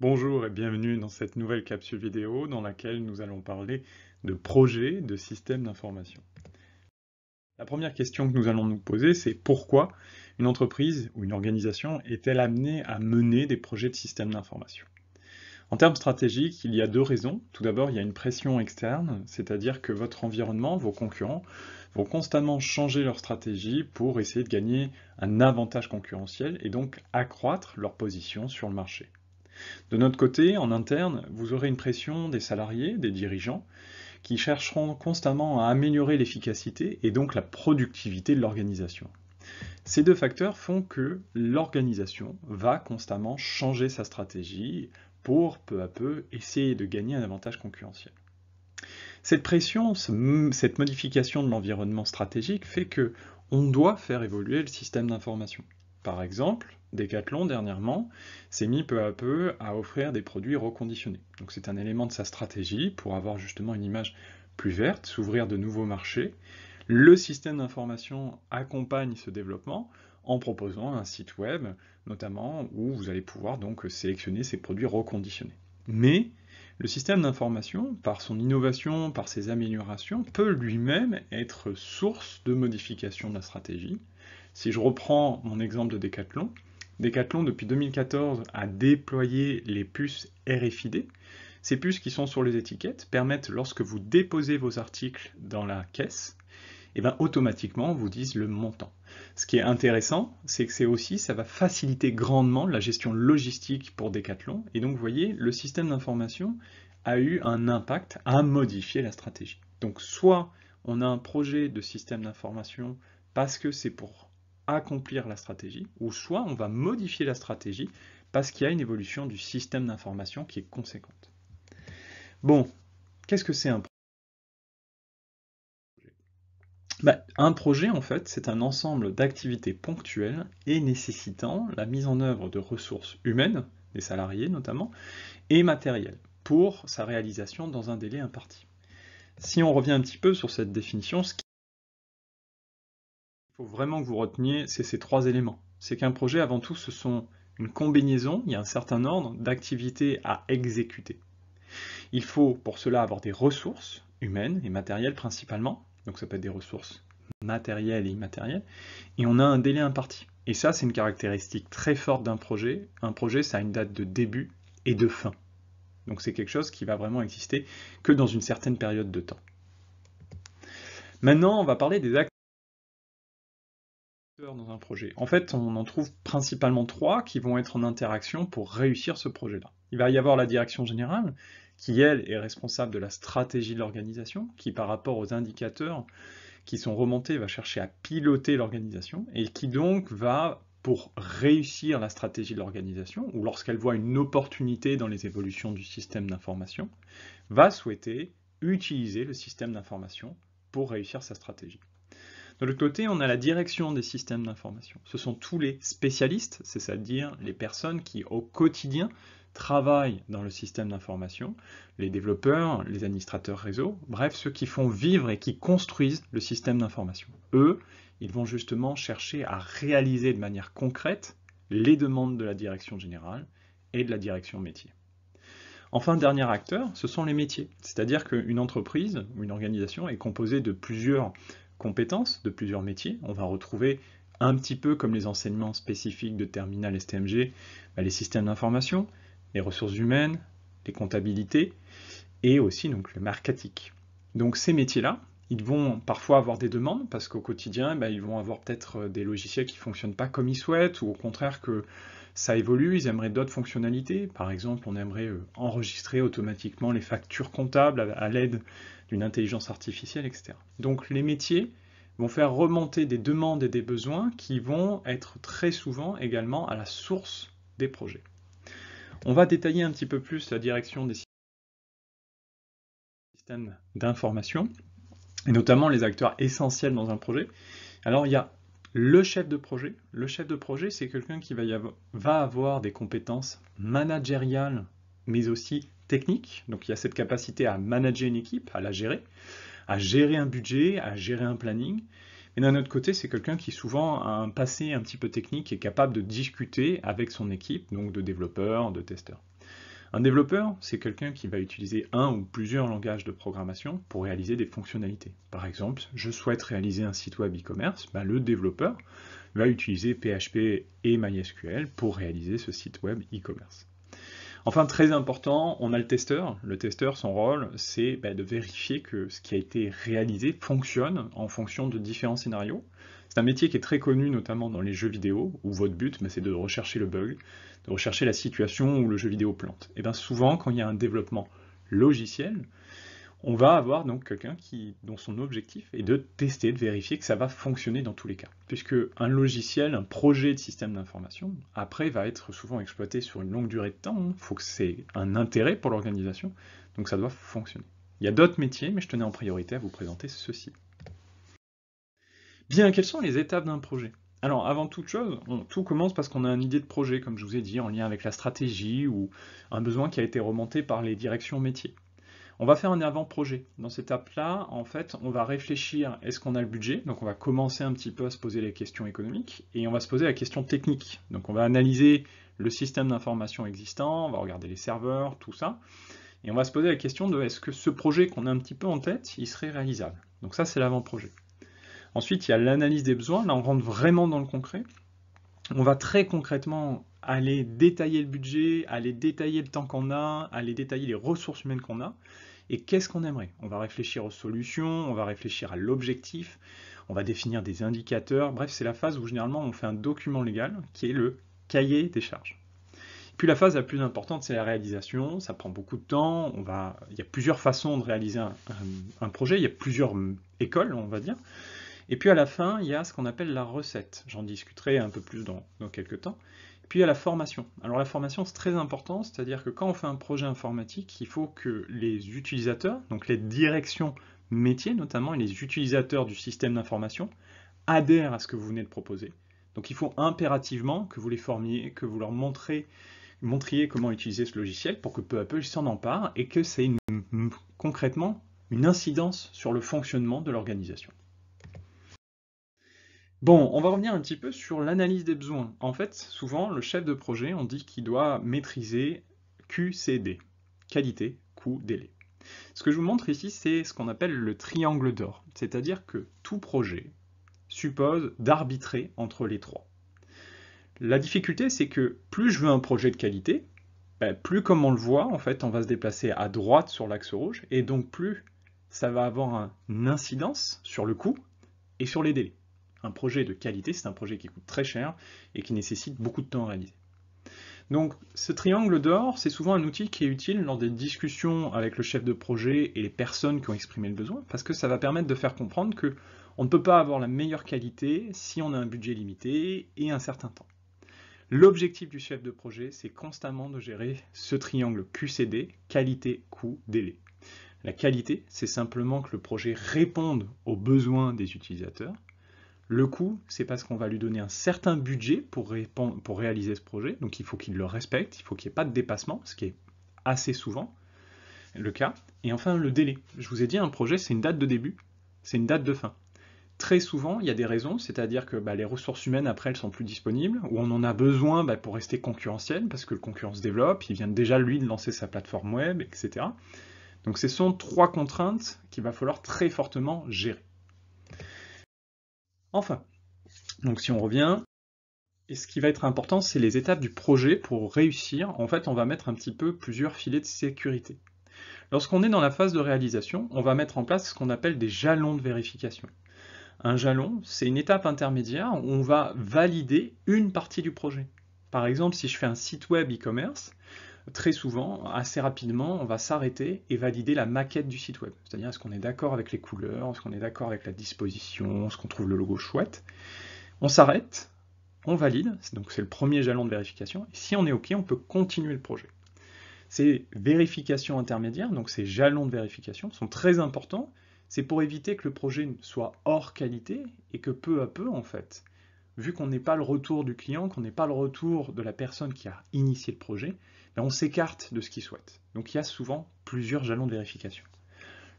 Bonjour et bienvenue dans cette nouvelle capsule vidéo dans laquelle nous allons parler de projets de systèmes d'information. La première question que nous allons nous poser, c'est pourquoi une entreprise ou une organisation est-elle amenée à mener des projets de systèmes d'information En termes stratégiques, il y a deux raisons. Tout d'abord, il y a une pression externe, c'est-à-dire que votre environnement, vos concurrents, vont constamment changer leur stratégie pour essayer de gagner un avantage concurrentiel et donc accroître leur position sur le marché. De notre côté, en interne, vous aurez une pression des salariés, des dirigeants, qui chercheront constamment à améliorer l'efficacité et donc la productivité de l'organisation. Ces deux facteurs font que l'organisation va constamment changer sa stratégie pour peu à peu essayer de gagner un avantage concurrentiel. Cette pression, cette modification de l'environnement stratégique fait que on doit faire évoluer le système d'information. Par exemple, Décathlon, dernièrement s'est mis peu à peu à offrir des produits reconditionnés. Donc c'est un élément de sa stratégie pour avoir justement une image plus verte, s'ouvrir de nouveaux marchés. Le système d'information accompagne ce développement en proposant un site web notamment où vous allez pouvoir donc sélectionner ces produits reconditionnés. Mais le système d'information, par son innovation, par ses améliorations, peut lui-même être source de modification de la stratégie. Si je reprends mon exemple de Décathlon, Decathlon, depuis 2014, a déployé les puces RFID. Ces puces qui sont sur les étiquettes permettent, lorsque vous déposez vos articles dans la caisse, et eh bien automatiquement, vous disent le montant. Ce qui est intéressant, c'est que c'est aussi, ça va faciliter grandement la gestion logistique pour Decathlon. Et donc, vous voyez, le système d'information a eu un impact, a modifié la stratégie. Donc, soit on a un projet de système d'information parce que c'est pour accomplir la stratégie, ou soit on va modifier la stratégie parce qu'il y a une évolution du système d'information qui est conséquente. Bon, qu'est-ce que c'est un projet bah, Un projet, en fait, c'est un ensemble d'activités ponctuelles et nécessitant la mise en œuvre de ressources humaines, des salariés notamment, et matérielles, pour sa réalisation dans un délai imparti. Si on revient un petit peu sur cette définition, ce qui faut vraiment que vous reteniez, c'est ces trois éléments. C'est qu'un projet, avant tout, ce sont une combinaison, il y a un certain ordre d'activités à exécuter. Il faut pour cela avoir des ressources humaines et matérielles principalement, donc ça peut être des ressources matérielles et immatérielles, et on a un délai imparti. Et ça, c'est une caractéristique très forte d'un projet. Un projet, ça a une date de début et de fin. Donc c'est quelque chose qui va vraiment exister que dans une certaine période de temps. Maintenant, on va parler des actes projet En fait, on en trouve principalement trois qui vont être en interaction pour réussir ce projet-là. Il va y avoir la direction générale, qui elle est responsable de la stratégie de l'organisation, qui par rapport aux indicateurs qui sont remontés va chercher à piloter l'organisation, et qui donc va, pour réussir la stratégie de l'organisation, ou lorsqu'elle voit une opportunité dans les évolutions du système d'information, va souhaiter utiliser le système d'information pour réussir sa stratégie. De l'autre côté, on a la direction des systèmes d'information. Ce sont tous les spécialistes, c'est-à-dire les personnes qui, au quotidien, travaillent dans le système d'information, les développeurs, les administrateurs réseau, bref, ceux qui font vivre et qui construisent le système d'information. Eux, ils vont justement chercher à réaliser de manière concrète les demandes de la direction générale et de la direction métier. Enfin, dernier acteur, ce sont les métiers. C'est-à-dire qu'une entreprise ou une organisation est composée de plusieurs compétences de plusieurs métiers. On va retrouver un petit peu comme les enseignements spécifiques de terminal STMG, bah, les systèmes d'information, les ressources humaines, les comptabilités et aussi donc le marketing. Donc ces métiers-là, ils vont parfois avoir des demandes parce qu'au quotidien, bah, ils vont avoir peut-être euh, des logiciels qui ne fonctionnent pas comme ils souhaitent ou au contraire que ça évolue, ils aimeraient d'autres fonctionnalités. Par exemple, on aimerait euh, enregistrer automatiquement les factures comptables à l'aide d'une intelligence artificielle, etc. Donc les métiers vont faire remonter des demandes et des besoins qui vont être très souvent également à la source des projets. On va détailler un petit peu plus la direction des systèmes d'information, et notamment les acteurs essentiels dans un projet. Alors il y a le chef de projet, le chef de projet, c'est quelqu'un qui va, avoir, des compétences managériales, mais aussi techniques. Donc il y a cette capacité à manager une équipe, à la gérer, à gérer un budget, à gérer un planning. Mais d'un autre côté, c'est quelqu'un qui souvent a un passé un petit peu technique et capable de discuter avec son équipe, donc de développeurs, de testeurs. Un développeur, c'est quelqu'un qui va utiliser un ou plusieurs langages de programmation pour réaliser des fonctionnalités. Par exemple, je souhaite réaliser un site web e-commerce, bah, le développeur va utiliser PHP et MySQL pour réaliser ce site web e-commerce. Enfin, très important, on a le testeur. Le testeur, son rôle, c'est bah, de vérifier que ce qui a été réalisé fonctionne en fonction de différents scénarios. C'est un métier qui est très connu, notamment dans les jeux vidéo, où votre but, mais bah, c'est de rechercher le bug, de rechercher la situation où le jeu vidéo plante. Et eh bien souvent, quand il y a un développement logiciel, on va avoir donc quelqu'un qui, dont son objectif est de tester, de vérifier que ça va fonctionner dans tous les cas. Puisque un logiciel, un projet de système d'information, après va être souvent exploité sur une longue durée de temps. Il hein. faut que c'est un intérêt pour l'organisation, donc ça doit fonctionner. Il y a d'autres métiers, mais je tenais en priorité à vous présenter ceci. Bien, quelles sont les étapes d'un projet Alors, avant toute chose, tout commence parce qu'on a une idée de projet, comme je vous ai dit, en lien avec la stratégie ou un besoin qui a été remonté par les directions métiers. On va faire un avant-projet. Dans cette étape-là, en fait, on va réfléchir, est-ce qu'on a le budget Donc on va commencer un petit peu à se poser les questions économiques et on va se poser la question technique. Donc on va analyser le système d'information existant, on va regarder les serveurs, tout ça. Et on va se poser la question de est-ce que ce projet qu'on a un petit peu en tête, il serait réalisable Donc ça, c'est l'avant-projet. Ensuite, il y a l'analyse des besoins. Là, on rentre vraiment dans le concret. On va très concrètement aller détailler le budget, aller détailler le temps qu'on a, aller détailler les ressources humaines qu'on a. Et qu'est-ce qu'on aimerait On va réfléchir aux solutions, on va réfléchir à l'objectif, on va définir des indicateurs. Bref, c'est la phase où généralement on fait un document légal qui est le cahier des charges. Puis la phase la plus importante, c'est la réalisation. Ça prend beaucoup de temps. Il y a plusieurs façons de réaliser un projet. Il y a plusieurs écoles, on va dire. Et puis à la fin, il y a ce qu'on appelle la recette. J'en discuterai un peu plus dans, quelques temps. puis il y a la formation. Alors la formation, c'est très important, c'est-à-dire que quand on fait un projet informatique, il faut que les utilisateurs, donc les directions métiers notamment, et les utilisateurs du système d'information, adhèrent à ce que vous venez de proposer. Donc il faut impérativement que vous les formiez, que vous leur montriez comment utiliser ce logiciel pour que peu à peu ils s'en emparent et que c'est concrètement une incidence sur le fonctionnement de l'organisation. Bon, on va revenir un petit peu sur l'analyse des besoins. En fait, souvent, le chef de projet, on dit qu'il doit maîtriser QCD, qualité, coût, délai. Ce que je vous montre ici, c'est ce qu'on appelle le triangle d'or, c'est-à-dire que tout projet suppose d'arbitrer entre les trois. La difficulté, c'est que plus je veux un projet de qualité, ben, plus comme on le voit, en fait, on va se déplacer à droite sur l'axe rouge, et donc plus ça va avoir une incidence sur le coût et sur les délais un projet de qualité, c'est un projet qui coûte très cher et qui nécessite beaucoup de temps à réaliser. Donc ce triangle d'or, c'est souvent un outil qui est utile lors des discussions avec le chef de projet et les personnes qui ont exprimé le besoin, parce que ça va permettre de faire comprendre que on ne peut pas avoir la meilleure qualité si on a un budget limité et un certain temps. L'objectif du chef de projet, c'est constamment de gérer ce triangle QCD, qualité, coût, délai. La qualité, c'est simplement que le projet réponde aux besoins des utilisateurs. Le coût, c'est parce qu'on va lui donner un certain budget pour, réaliser ce projet, donc il faut qu'il le respecte, il faut qu'il n'y ait pas de dépassement, ce qui est assez souvent le cas. Et enfin, le délai. Je vous ai dit, un projet, c'est une date de début, c'est une date de fin. Très souvent, il y a des raisons, c'est-à-dire que bah, les ressources humaines, après, elles sont plus disponibles, ou on en a besoin bah, pour rester concurrentiel, parce que le concurrent se développe, il vient déjà, lui, de lancer sa plateforme web, etc. Donc ce sont trois contraintes qu'il va falloir très fortement gérer. Enfin, donc si on revient, et ce qui va être important, c'est les étapes du projet pour réussir. En fait, on va mettre un petit peu plusieurs filets de sécurité. Lorsqu'on est dans la phase de réalisation, on va mettre en place ce qu'on appelle des jalons de vérification. Un jalon, c'est une étape intermédiaire où on va valider une partie du projet. Par exemple, si je fais un site web e-commerce, très souvent, assez rapidement, on va s'arrêter et valider la maquette du site web. C'est-à-dire est-ce qu'on est, d'accord avec les couleurs, est-ce qu'on est, d'accord avec la disposition, est-ce qu'on trouve le logo chouette. On s'arrête, on valide, donc c'est le premier jalon de vérification, et si on est OK, on peut continuer le projet. Ces vérifications intermédiaires, donc ces jalons de vérification, sont très importants, c'est pour éviter que le projet soit hors qualité et que peu à peu, en fait, vu qu'on n'est pas le retour du client, qu'on n'est pas le retour de la personne qui a initié le projet, on s'écarte de ce qu'ils souhaite. Donc il y a souvent plusieurs jalons de vérification.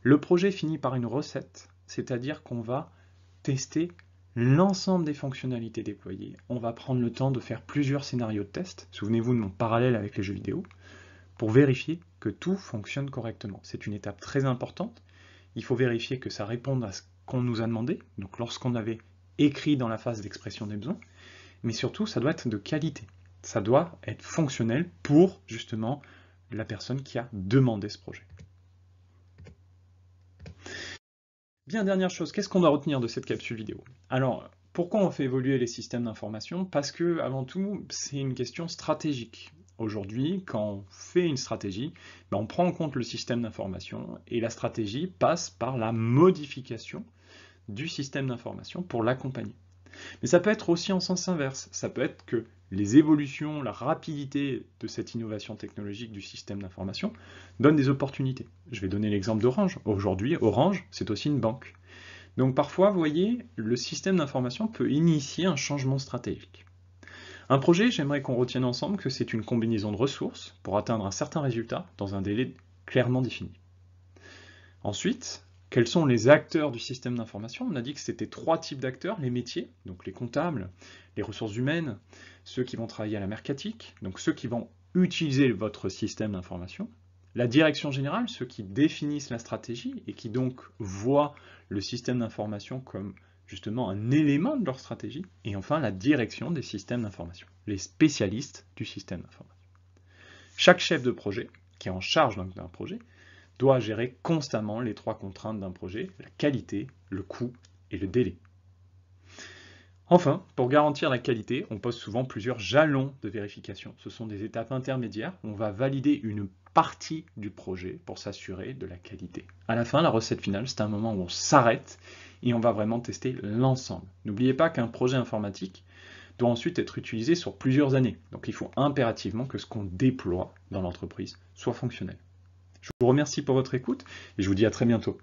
Le projet finit par une recette, c'est-à-dire qu'on va tester l'ensemble des fonctionnalités déployées. On va prendre le temps de faire plusieurs scénarios de test, souvenez-vous de mon parallèle avec les jeux vidéo, pour vérifier que tout fonctionne correctement. C'est une étape très importante. Il faut vérifier que ça réponde à ce qu'on nous a demandé, donc lorsqu'on avait écrit dans la phase d'expression des besoins, mais surtout ça doit être de qualité ça doit être fonctionnel pour justement la personne qui a demandé ce projet. Bien, dernière chose, qu'est-ce qu'on doit retenir de cette capsule vidéo Alors, pourquoi on fait évoluer les systèmes d'information Parce que, avant tout, c'est une question stratégique. Aujourd'hui, quand on fait une stratégie, ben, on prend en compte le système d'information et la stratégie passe par la modification du système d'information pour l'accompagner. Mais ça peut être aussi en sens inverse. Ça peut être que les évolutions, la rapidité de cette innovation technologique du système d'information donnent des opportunités. Je vais donner l'exemple d'Orange. Aujourd'hui, Orange, c'est aussi une banque. Donc parfois, vous voyez, le système d'information peut initier un changement stratégique. Un projet, j'aimerais qu'on retienne ensemble que c'est une combinaison de ressources pour atteindre un certain résultat dans un délai clairement défini. Ensuite, quels sont les acteurs du système d'information On a dit que c'était trois types d'acteurs, les métiers, donc les comptables, les ressources humaines, ceux qui vont travailler à la mercatique, donc ceux qui vont utiliser votre système d'information, la direction générale, ceux qui définissent la stratégie et qui donc voient le système d'information comme justement un élément de leur stratégie, et enfin la direction des systèmes d'information, les spécialistes du système d'information. Chaque chef de projet, qui est en charge d'un projet, doit gérer constamment les trois contraintes d'un projet, la qualité, le coût et le délai. Enfin, pour garantir la qualité, on pose souvent plusieurs jalons de vérification. Ce sont des étapes intermédiaires où on va valider une partie du projet pour s'assurer de la qualité. À la fin, la recette finale, c'est un moment où on s'arrête et on va vraiment tester l'ensemble. N'oubliez pas qu'un projet informatique doit ensuite être utilisé sur plusieurs années. Donc il faut impérativement que ce qu'on déploie dans l'entreprise soit fonctionnel. Je vous remercie pour votre écoute et je vous dis à très bientôt.